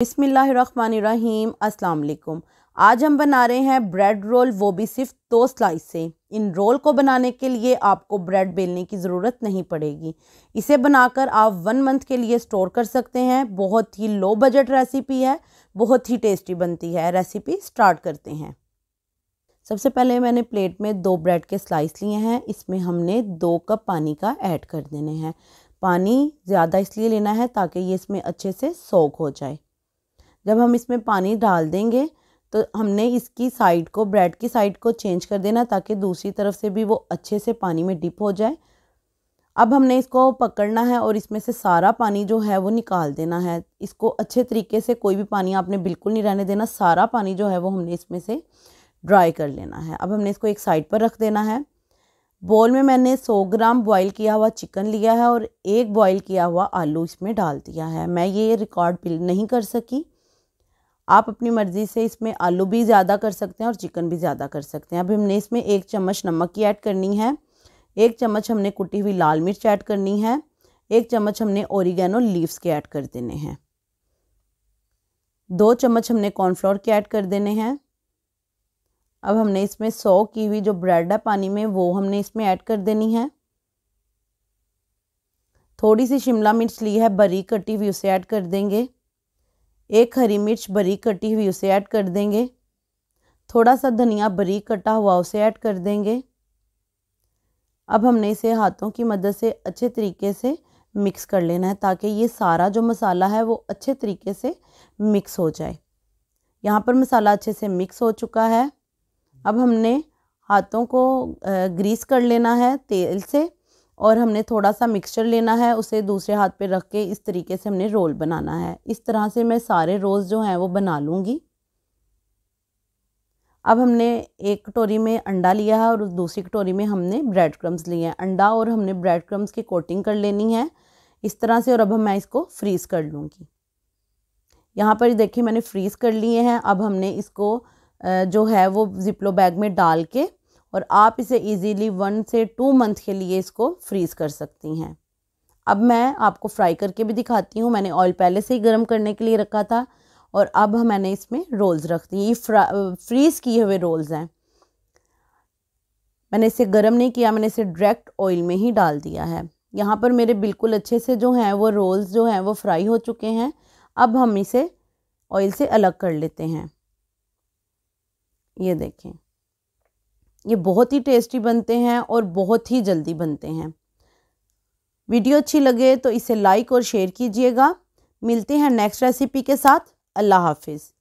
बिसमीम् अल्लाम आज हम बना रहे हैं ब्रेड रोल वो भी सिर्फ दो स्लाइस से इन रोल को बनाने के लिए आपको ब्रेड बेलने की ज़रूरत नहीं पड़ेगी इसे बनाकर आप वन मंथ के लिए स्टोर कर सकते हैं बहुत ही लो बजट रेसिपी है बहुत ही टेस्टी बनती है रेसिपी स्टार्ट करते हैं सबसे पहले मैंने प्लेट में दो ब्रेड के स्लाइस लिए हैं इसमें हमने दो कप पानी का ऐड कर देने हैं पानी ज़्यादा इसलिए लेना है ताकि ये इसमें अच्छे से सोख हो जाए जब हम इसमें पानी डाल देंगे तो हमने इसकी साइड को ब्रेड की साइड को चेंज कर देना ताकि दूसरी तरफ से भी वो अच्छे से पानी में डिप हो जाए अब हमने इसको पकड़ना है और इसमें से सारा पानी जो है वो निकाल देना है इसको अच्छे तरीके से कोई भी पानी आपने बिल्कुल नहीं रहने देना सारा पानी जो है वो हमने इसमें से ड्राई कर लेना है अब हमने इसको एक साइड पर रख देना है बोल में मैंने 100 ग्राम बॉईल किया हुआ चिकन लिया है और एक बॉईल किया हुआ आलू इसमें डाल दिया है मैं ये रिकॉर्ड नहीं कर सकी आप अपनी मर्ज़ी से इसमें आलू भी ज़्यादा कर सकते हैं और चिकन भी ज़्यादा कर सकते हैं अब हमने इसमें एक चम्मच नमक की ऐड करनी है एक चम्मच हमने कुटी हुई लाल मिर्च ऐड करनी है एक चम्मच हमने ओरिगेनो लीव्स के ऐड कर देने हैं दो चम्मच हमने कॉर्नफ्लोर के ऐड कर देने हैं अब हमने इसमें सौ की हुई जो ब्रेड है पानी में वो हमने इसमें ऐड कर देनी है थोड़ी सी शिमला मिर्च ली है बरी कटी हुई उसे ऐड कर देंगे एक हरी मिर्च बरीक कटी हुई उसे ऐड कर देंगे थोड़ा सा धनिया बरीक कटा हुआ उसे ऐड कर देंगे अब हमने इसे हाथों की मदद से अच्छे तरीके से मिक्स कर लेना है ताकि ये सारा जो मसाला है वो अच्छे तरीके से मिक्स हो जाए यहाँ पर मसाला अच्छे से मिक्स हो चुका है अब हमने हाथों को ग्रीस कर लेना है तेल से और हमने थोड़ा सा मिक्सचर लेना है उसे दूसरे हाथ पे रख के इस तरीके से हमने रोल बनाना है इस तरह से मैं सारे रोज़ जो हैं वो बना लूँगी अब हमने एक कटोरी में अंडा लिया है और दूसरी कटोरी में हमने ब्रेड क्रम्स लिए हैं अंडा और हमने ब्रेड क्रम्स की कोटिंग कर लेनी है इस तरह से और अब मैं इसको फ्रीज़ कर लूँगी यहाँ पर देखिए मैंने फ्रीज़ कर लिए हैं अब हमने इसको जो है वो जिप्लो बैग में डाल के और आप इसे इजीली वन से टू मंथ के लिए इसको फ्रीज़ कर सकती हैं अब मैं आपको फ्राई करके भी दिखाती हूँ मैंने ऑयल पहले से ही गर्म करने के लिए रखा था और अब मैंने इसमें रोल्स रख दी ये फ्रीज़ किए हुए रोल्स हैं मैंने इसे गर्म नहीं किया मैंने इसे डायरेक्ट ऑयल में ही डाल दिया है यहाँ पर मेरे बिल्कुल अच्छे से जो हैं वो रोल्स जो हैं वो फ्राई हो चुके हैं अब हम इसे ऑयल से अलग कर लेते हैं ये देखें ये बहुत ही टेस्टी बनते हैं और बहुत ही जल्दी बनते हैं वीडियो अच्छी लगे तो इसे लाइक और शेयर कीजिएगा मिलते हैं नेक्स्ट रेसिपी के साथ अल्लाह हाफिज़